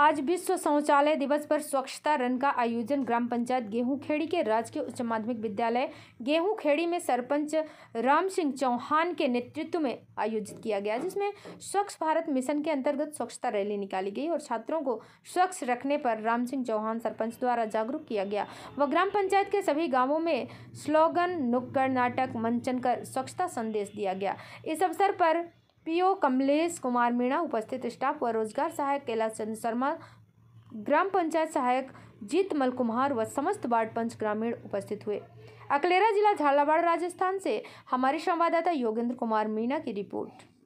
आज विश्व शौचालय दिवस पर स्वच्छता रन का आयोजन ग्राम पंचायत गेहूंखेड़ी के राजकीय उच्च माध्यमिक विद्यालय गेहूंखेड़ी में सरपंच राम सिंह चौहान के नेतृत्व में आयोजित किया गया जिसमें स्वच्छ भारत मिशन के अंतर्गत स्वच्छता रैली निकाली गई और छात्रों को स्वच्छ रखने पर राम सिंह चौहान सरपंच द्वारा जागरूक किया गया व ग्राम पंचायत के सभी गाँवों में स्लोगन नुक्कड़ नाटक मंचन कर स्वच्छता संदेश दिया गया इस अवसर पर पीओ कमलेश कुमार मीणा उपस्थित स्टाफ व रोजगार सहायक कैलाश चंद्र शर्मा ग्राम पंचायत सहायक जीत मल कुमार व समस्त वार्ड पंच ग्रामीण उपस्थित हुए अकलेरा जिला झालावाड़ राजस्थान से हमारे संवाददाता योगेंद्र कुमार मीणा की रिपोर्ट